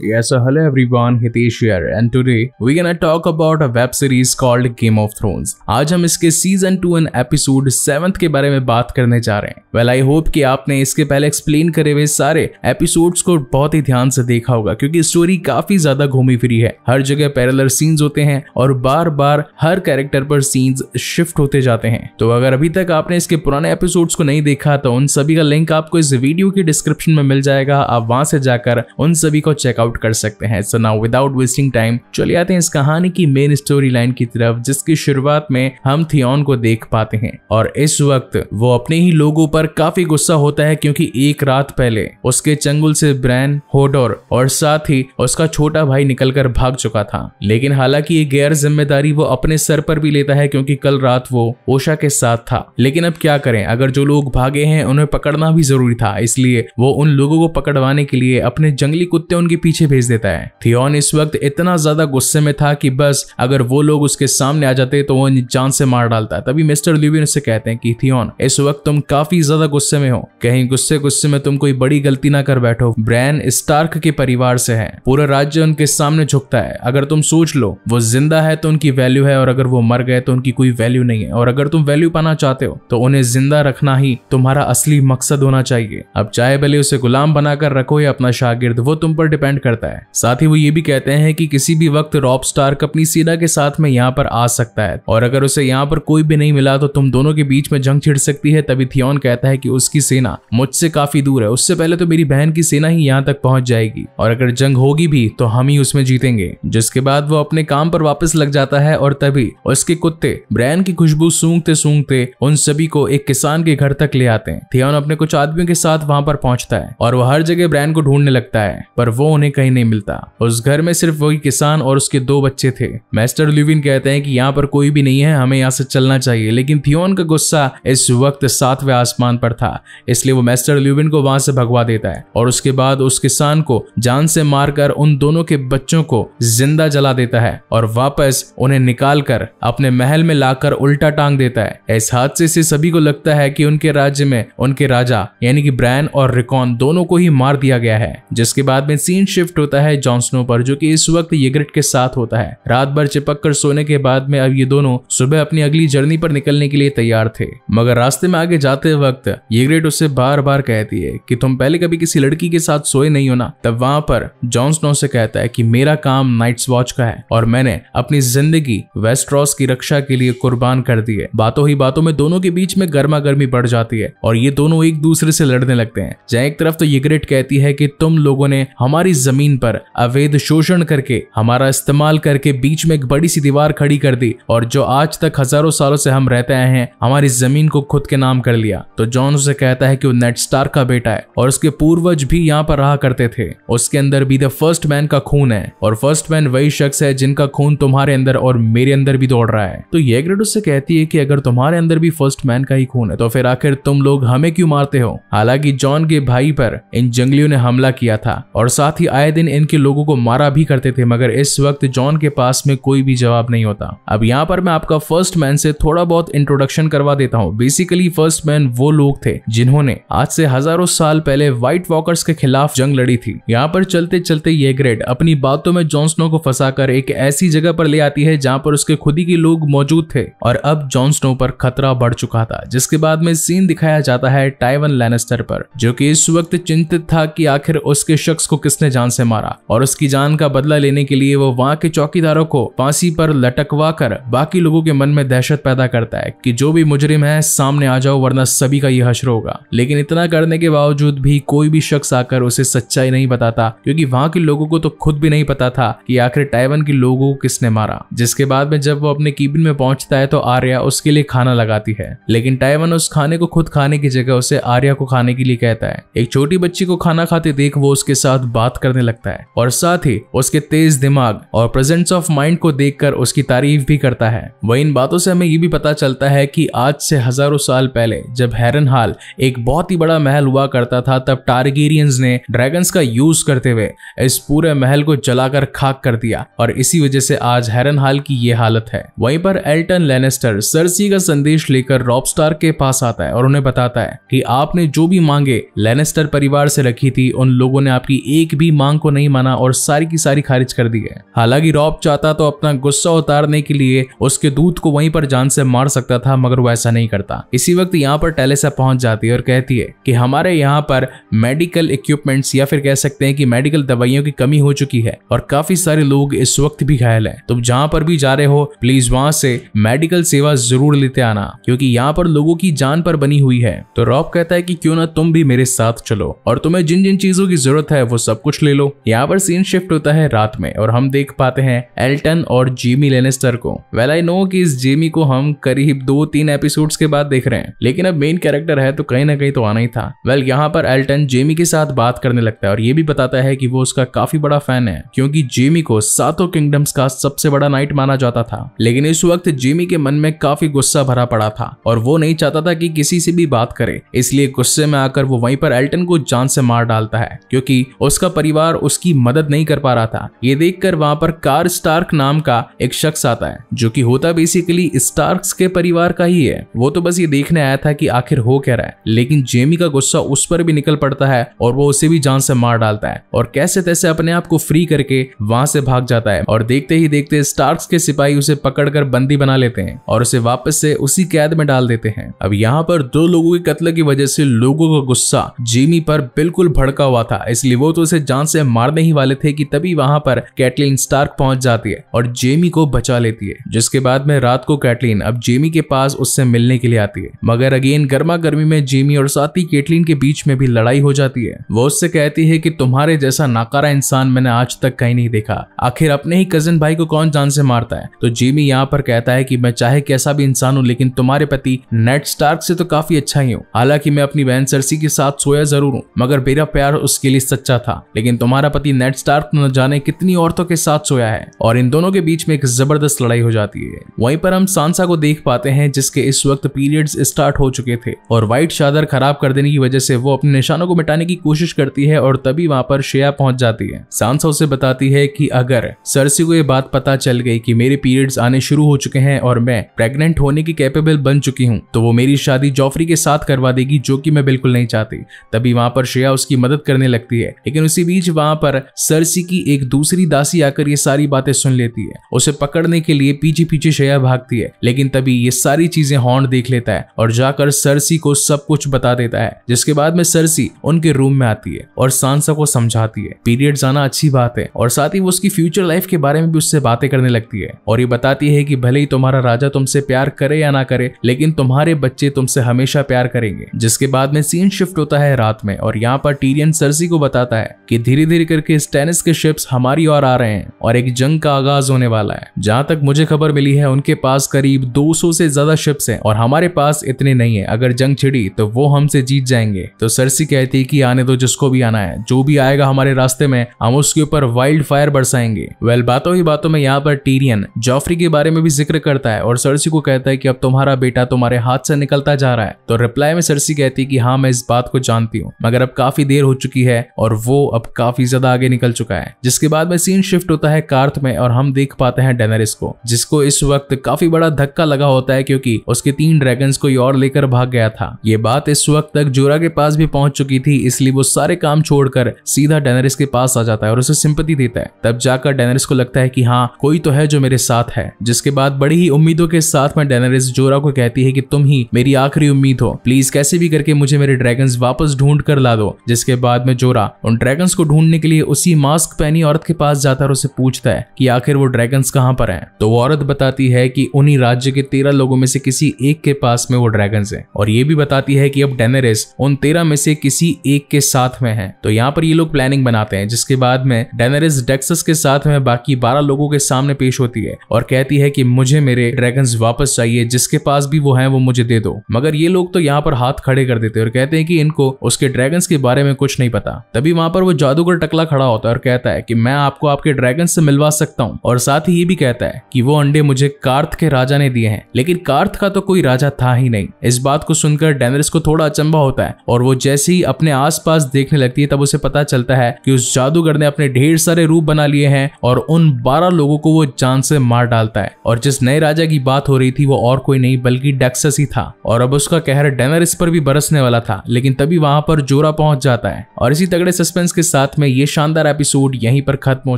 Yes, so hello everyone, Hitesh here and today we're gonna talk about a web series called Game of Thrones. आज हम इसके season two and episode seventh के बारे में बात करने जा रहे हैं Well, I hope कि आपने इसके पहले explain करे हुए सारे episodes को बहुत ही ध्यान से देखा होगा क्योंकि story काफी ज्यादा घूमी फिरी है हर जगह parallel scenes होते हैं और बार बार हर character पर scenes shift होते जाते हैं तो अगर अभी तक आपने इसके पुराने episodes को नहीं देखा तो उन सभी का link आपको इस video की description में मिल जाएगा आप वहां से जाकर उन सभी को चेकआउट आउट कर सकते हैं so now without wasting time चले आते हैं इस कहानी की मेन स्टोरी लाइन की तरफ जिसकी शुरुआत में हम थियोन को देख पाते हैं और इस वक्त वो अपने ही लोगों पर काफी गुस्सा होता है क्योंकि एक रात पहले उसके चंगुल से ब्रैन होडोर और साथ ही उसका छोटा भाई निकलकर भाग चुका था लेकिन हालांकि ये गैर जिम्मेदारी वो अपने सर पर भी लेता है क्योंकि कल रात वो ओशा के साथ था लेकिन अब क्या करें अगर जो लोग भागे हैं उन्हें पकड़ना भी जरूरी था इसलिए वो उन लोगों को पकड़वाने के लिए अपने जंगली कुत्ते उनके पीछे पीछे भेज देता है थियोन इस वक्त इतना ज्यादा गुस्से में था कि बस अगर वो लोग उसके सामने आ जाते तो वो जान से मार डालता तभी मिस्टर ल्यूबिन उससे कहते हैं कि थियोन इस वक्त तुम काफी ज्यादा गुस्से में हो कहीं गुस्से गुस्से में तुम कोई बड़ी गलती ना कर बैठो ब्रैन स्टार्क के परिवार से है पूरा राज्य उनके सामने झुकता है अगर तुम सोच लो वो जिंदा है तो उनकी वैल्यू है और अगर वो मर गए तो उनकी कोई वैल्यू नहीं है और अगर तुम वैल्यू पाना चाहते हो तो उन्हें जिंदा रखना ही तुम्हारा असली मकसद होना चाहिए अब चाहे भले उसे गुलाम बनाकर रखो या अपना शागिर्द वो तुम पर डिपेंड करता है साथ ही वो ये भी कहते हैं कि किसी भी वक्त रॉब स्टार्क अपनी सीडा के साथ में यहाँ पर आ सकता है और अगर उसे यहाँ पर कोई भी नहीं मिला तो तुम दोनों के बीच में जंग छिड़ सकती है तभी थियोन कहता है कि उसकी सेना मुझसे काफी दूर है उससे पहले तो मेरी बहन की सेना ही यहाँ तक पहुंच जाएगी और अगर जंग होगी भी तो हम ही उसमें जीतेंगे जिसके बाद वो अपने काम पर वापस लग जाता है और तभी उसके कुत्ते ब्रैन की खुशबू सूंघते सूंघते उन सभी को एक किसान के घर तक ले आते हैं थियोन अपने कुछ आदमियों के साथ वहां पर पहुंचता है और वो हर जगह ब्रैन को ढूंढने लगता है पर वो उन्हें कहीं नहीं मिलता उस घर में सिर्फ वही किसान और उसके दो बच्चे थे मैस्टर ल्यूविन कहते हैं कि यहाँ पर कोई भी नहीं है हमें यहाँ से चलना चाहिए लेकिन थियोन का गुस्सा इस वक्त सातवें आसमान पर था इसलिए वो मैस्टर ल्यूविन को वहां से भगवा देता है और उसके बाद उस किसान को जान से मारकर उन दोनों के बच्चों को जिंदा जला देता है और वापस उन्हें निकाल कर अपने महल में लाकर उल्टा टांग देता है इस हादसे से सभी को लगता है कि उनके राज्य में उनके राजा यानी कि ब्रैन और रिकॉन दोनों को ही मार दिया गया है जिसके बाद में सीन शिफ्ट शिफ्ट होता है जॉनसनो पर जो कि इस वक्त येग्रेट के साथ होता है रात भर चिपक कर सोने के बाद में अब ये दोनों सुबह अपनी अगली जर्नी पर निकलने के लिए तैयार थे मगर रास्ते में आगे जाते वक्त येग्रेट उसे बार बार कहती है कि तुम पहले कभी किसी लड़की के साथ सोए नहीं हो ना तब वहां पर जॉनसनो से कहता है कि मेरा काम नाइट्स वॉच का है और मैंने अपनी जिंदगी वेस्ट्रॉस की रक्षा के लिए कुर्बान कर दी है बातों ही बातों में दोनों के बीच में गर्मा गर्मी बढ़ जाती है और ये दोनों एक दूसरे से लड़ने लगते हैं जहाँ एक तरफ तो येग्रेट कहती है कि तुम लोगों ने हमारी जमीन पर अवैध शोषण करके हमारा इस्तेमाल करके बीच में एक बड़ी सी दीवार खड़ी कर दी और जो आज तक हजारों सालों से हम रहते आए हैं हमारी जमीन को खुद के नाम कर लिया तो जॉन उसे कहता है कि वो नेट स्टार का बेटा है और उसके पूर्वज भी यहाँ पर रहा करते थे उसके अंदर भी द फर्स्ट मैन का खून है और फर्स्ट मैन वही शख्स है जिनका खून तुम्हारे अंदर और मेरे अंदर भी दौड़ रहा है तो ये ग्रेड उससे कहती है कि अगर तुम्हारे अंदर भी फर्स्ट मैन का ही खून है तो फिर आखिर तुम लोग हमें क्यों मारते हो हालांकि जॉन के भाई पर इन जंगलियों ने हमला किया था और साथ ही आए दिन इनके लोगों को मारा भी करते थे मगर इस वक्त जॉन के पास में कोई भी जवाब नहीं होता अब यहाँ पर मैं आपका फर्स्ट मैन से थोड़ा बहुत इंट्रोडक्शन करवा देता हूँ बेसिकली फर्स्ट मैन वो लोग थे जिन्होंने आज से हजारों साल पहले व्हाइट वॉकर्स के खिलाफ जंग लड़ी थी यहाँ पर चलते चलते ये ग्रेड अपनी बातों में जॉन्सनो को फंसाकर एक ऐसी जगह पर ले आती है जहाँ पर उसके खुद ही के लोग मौजूद थे और अब जॉन्सनो पर खतरा बढ़ चुका था जिसके बाद में सीन दिखाया जाता है टाइवन लैनेस्टर पर जो की इस वक्त चिंतित था की आखिर उसके शख्स को किसने जान जान से मारा और उसकी जान का बदला लेने के लिए वो वहाँ के चौकीदारों को फांसी पर लटकवा कर बाकी लोगों के मन में दहशत पैदा करता है कि जो भी मुजरिम है सामने आ जाओ वरना सभी का यह हश्र होगा लेकिन इतना करने के बावजूद भी कोई भी शख्स आकर उसे सच्चाई नहीं बताता क्योंकि वहाँ के लोगों को तो खुद भी नहीं पता था कि आखिर टाइवन के लोगों को किसने मारा जिसके बाद में जब वो अपने कीबिन में पहुंचता है तो आर्या उसके लिए खाना लगाती है लेकिन टाइवन उस खाने को खुद खाने की जगह उसे आर्या को खाने के लिए कहता है एक छोटी बच्ची को खाना खाते देख वो उसके साथ बात करने करने लगता है और साथ ही उसके तेज दिमाग और प्रेजेंस ऑफ माइंड को देखकर उसकी तारीफ भी करता है वही इन बातों से हमें ये भी पता चलता है कि आज से हजारों साल पहले जब हैरन हाल एक बहुत ही बड़ा महल हुआ करता था तब टारगेरियंस ने ड्रैगन्स का यूज करते हुए इस पूरे महल को जलाकर खाक कर दिया और इसी वजह से आज हैरन हाल की ये हालत है वहीं पर एल्टन लेनेस्टर सरसी का संदेश लेकर रॉबस्टार के पास आता है और उन्हें बताता है कि आपने जो भी मांगे लेनेस्टर परिवार से रखी थी उन लोगों ने आपकी एक भी मांग मांग को नहीं माना और सारी की सारी खारिज कर दी है हालांकि रॉब चाहता तो अपना गुस्सा उतारने के लिए उसके दूत को वहीं पर जान से मार सकता था मगर वो ऐसा नहीं करता इसी वक्त यहाँ पर टेलेसा पहुंच जाती है और कहती है कि हमारे यहाँ पर मेडिकल इक्विपमेंट्स या फिर कह सकते हैं कि मेडिकल दवाइयों की कमी हो चुकी है और काफी सारे लोग इस वक्त भी घायल हैं तुम जहाँ पर भी जा रहे हो प्लीज वहां से मेडिकल सेवा जरूर लेते आना क्योंकि यहाँ पर लोगों की जान पर बनी हुई है तो रॉब कहता है कि क्यों ना तुम भी मेरे साथ चलो और तुम्हें जिन जिन चीजों की जरूरत है वो सब कुछ ले लो यहाँ पर सीन शिफ्ट होता है रात में और हम देख पाते हैं एल्टन और जीमी लेनेस्टर को वेल आई नो कि इस जीमी को हम करीब दो तीन एपिसोड्स के बाद देख रहे हैं लेकिन अब मेन कैरेक्टर है तो कहीं ना कहीं तो आना ही था वेल यहाँ पर एल्टन जेमी के साथ बात करने लगता है और ये भी बताता है कि वो उसका काफी बड़ा फैन है क्योंकि जेमी को सातों किंगडम्स का सबसे बड़ा नाइट माना जाता था लेकिन इस वक्त जेमी के मन में काफी गुस्सा भरा पड़ा था और वो नहीं चाहता था कि किसी से भी बात करे इसलिए गुस्से में आकर वो वहीं पर एल्टन को जान से मार डालता है क्योंकि उसका परिवार लगातार उसकी मदद नहीं कर पा रहा था ये देखकर वहां पर कार स्टार्क नाम का एक शख्स आता है जो कि होता बेसिकली स्टार्क के परिवार का ही है वो तो बस ये देखने आया था कि आखिर हो क्या रहा है लेकिन जेमी का गुस्सा उस पर भी निकल पड़ता है और वो उसे भी जान से मार डालता है और कैसे तैसे अपने आप को फ्री करके वहां से भाग जाता है और देखते ही देखते स्टार्क्स के सिपाही उसे पकड़कर बंदी बना लेते हैं और उसे वापस से उसी कैद में डाल देते हैं अब यहाँ पर दो लोगों के कत्ल की वजह से लोगों का गुस्सा जेमी पर बिल्कुल भड़का हुआ था इसलिए वो तो उसे जान से उसे मारने ही वाले थे कि तभी वहां पर कैटलिन स्टार्क पहुंच जाती है और जेमी को बचा लेती है जिसके बाद में रात को कैटलिन अब जेमी के पास उससे मिलने के लिए आती है मगर अगेन गर्मा गर्मी में जेमी और साथ ही कैटलिन के बीच में भी लड़ाई हो जाती है वो उससे कहती है कि तुम्हारे जैसा नाकारा इंसान मैंने आज तक कहीं नहीं देखा आखिर अपने ही कजिन भाई को कौन जान से मारता है तो जेमी यहाँ पर कहता है कि मैं चाहे कैसा भी इंसान हूँ लेकिन तुम्हारे पति नेट स्टार्क से तो काफी अच्छा ही हूँ हालांकि मैं अपनी बहन सरसी के साथ सोया जरूर हूँ मगर मेरा प्यार उसके लिए सच्चा था लेकिन तुम्हारा पति नेट स्टार्क न जाने कितनी औरतों के साथ सोया है और इन दोनों के बीच में एक जबरदस्त लड़ाई हो जाती है वहीं पर हम सांसा को देख पाते हैं जिसके इस वक्त पीरियड्स स्टार्ट हो चुके थे और व्हाइट चादर खराब कर देने की वजह से वो अपने निशानों को मिटाने की कोशिश करती है और तभी वहाँ पर शेया पहुंच जाती है सांसा उसे बताती है की अगर सरसी को ये बात पता चल गई की मेरे पीरियड्स आने शुरू हो चुके हैं और मैं प्रेगनेंट होने की कैपेबल बन चुकी हूँ तो वो मेरी शादी जॉफरी के साथ करवा देगी जो की मैं बिल्कुल नहीं चाहती तभी वहाँ पर शेया उसकी मदद करने लगती है लेकिन उसी बीच बीच वहां पर सरसी की एक दूसरी दासी आकर ये सारी बातें सुन लेती है उसे पकड़ने के लिए पीछे पीछे शया भागती है लेकिन तभी ये सारी चीजें हॉर्न देख लेता है और जाकर सरसी को सब कुछ बता देता है जिसके बाद में सरसी उनके रूम में आती है और सांसा को समझाती है पीरियड जाना अच्छी बात है और साथ ही वो उसकी फ्यूचर लाइफ के बारे में भी उससे बातें करने लगती है और ये बताती है कि भले ही तुम्हारा राजा तुमसे प्यार करे या ना करे लेकिन तुम्हारे बच्चे तुमसे हमेशा प्यार करेंगे जिसके बाद में सीन शिफ्ट होता है रात में और यहाँ पर टीरियन सरसी को बताता है कि धीरे धीरे धीरे करके स्टेनिस के शिप्स हमारी ओर आ रहे हैं और एक जंग का आगाज होने वाला है जहां तक मुझे खबर मिली है उनके पास करीब 200 से ज्यादा शिप्स हैं और हमारे पास इतने नहीं है अगर जंग छिड़ी तो वो हमसे जीत जाएंगे तो सरसी कहती है कि आने दो जिसको भी आना है जो भी आएगा हमारे रास्ते में हम उसके ऊपर वाइल्ड फायर बरसाएंगे वेल बातों ही बातों में यहाँ पर टीरियन जॉफरी के बारे में भी जिक्र करता है और सरसी को कहता है कि अब तुम्हारा बेटा तुम्हारे हाथ से निकलता जा रहा है तो रिप्लाई में सरसी कहती है कि हाँ मैं इस बात को जानती हूँ मगर अब काफी देर हो चुकी है और वो अब काफी काफी ज्यादा आगे निकल चुका है जिसके बाद में सीन शिफ्ट होता है कार्थ में और हम देख पाते हैं डेनरिस को जिसको इस वक्त काफी बड़ा धक्का लगा होता है क्योंकि उसके तीन ड्रैगन को और लेकर भाग गया था ये बात इस वक्त तक जोरा के पास भी पहुंच चुकी थी इसलिए वो सारे काम छोड़कर सीधा डेनरिस के पास आ जाता है और उसे सिंपति देता है तब जाकर डेनरिस को लगता है कि हाँ कोई तो है जो मेरे साथ है जिसके बाद बड़ी ही उम्मीदों के साथ में डेनरिस जोरा को कहती है कि तुम ही मेरी आखिरी उम्मीद हो प्लीज कैसे भी करके मुझे मेरे ड्रैगन वापस ढूंढ कर ला दो जिसके बाद में जोरा उन ड्रैगन को ढूंढने के लिए उसी मास्क पहनी औरत के पास जाता है और उसे पूछता है कि आखिर वो ड्रैगन कहाँ पर हैं तो वो औरत बताती है कि उन्हीं राज्य के तेरह लोगों में से किसी एक के पास में वो ड्रैगन हैं और ये भी बताती है कि अब डेनेरिस उन तेरह में से किसी एक के साथ में है तो यहाँ पर ये लोग प्लानिंग बनाते हैं जिसके बाद में डेनेरिस डेक्सस के साथ में बाकी बारह लोगों के सामने पेश होती है और कहती है कि मुझे मेरे ड्रैगन वापस चाहिए जिसके पास भी वो है वो मुझे दे दो मगर ये लोग तो यहाँ पर हाथ खड़े कर देते हैं और कहते हैं कि इनको उसके ड्रैगन्स के बारे में कुछ नहीं पता तभी वहां पर वो जादू ऊपर टकला खड़ा होता है और कहता है कि मैं आपको आपके ड्रैगन से मिलवा सकता हूँ और साथ ही ये भी कहता है कि वो अंडे मुझे कार्थ के राजा ने दिए हैं लेकिन कार्थ का तो कोई राजा था ही नहीं इस बात को सुनकर डेनरिस को थोड़ा अचंबा होता है और वो जैसे ही अपने आस देखने लगती है तब उसे पता चलता है कि उस जादूगर ने अपने ढेर सारे रूप बना लिए हैं और उन बारह लोगों को वो जान से मार डालता है और जिस नए राजा की बात हो रही थी वो और कोई नहीं बल्कि डेक्सस ही था और अब उसका कहर डेनरिस पर भी बरसने वाला था लेकिन तभी वहां पर जोरा पहुंच जाता है और इसी तगड़े सस्पेंस के साथ में ये शानदार एपिसोड यहीं पर खत्म हो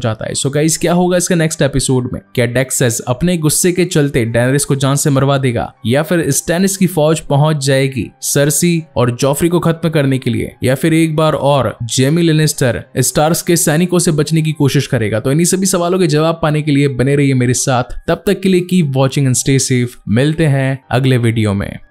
जाता है सो so गाइस क्या होगा इसके नेक्स्ट एपिसोड में क्या डेक्सेस अपने गुस्से के चलते डेनरिस को जान से मरवा देगा या फिर स्टेनिस की फौज पहुंच जाएगी सरसी और जॉफरी को खत्म करने के लिए या फिर एक बार और जेमी लेनिस्टर स्टार्स के सैनिकों से बचने की कोशिश करेगा तो इन्हीं सभी सवालों के जवाब पाने के लिए बने रहिए मेरे साथ तब तक के लिए keep watching and stay safe मिलते हैं अगले वीडियो में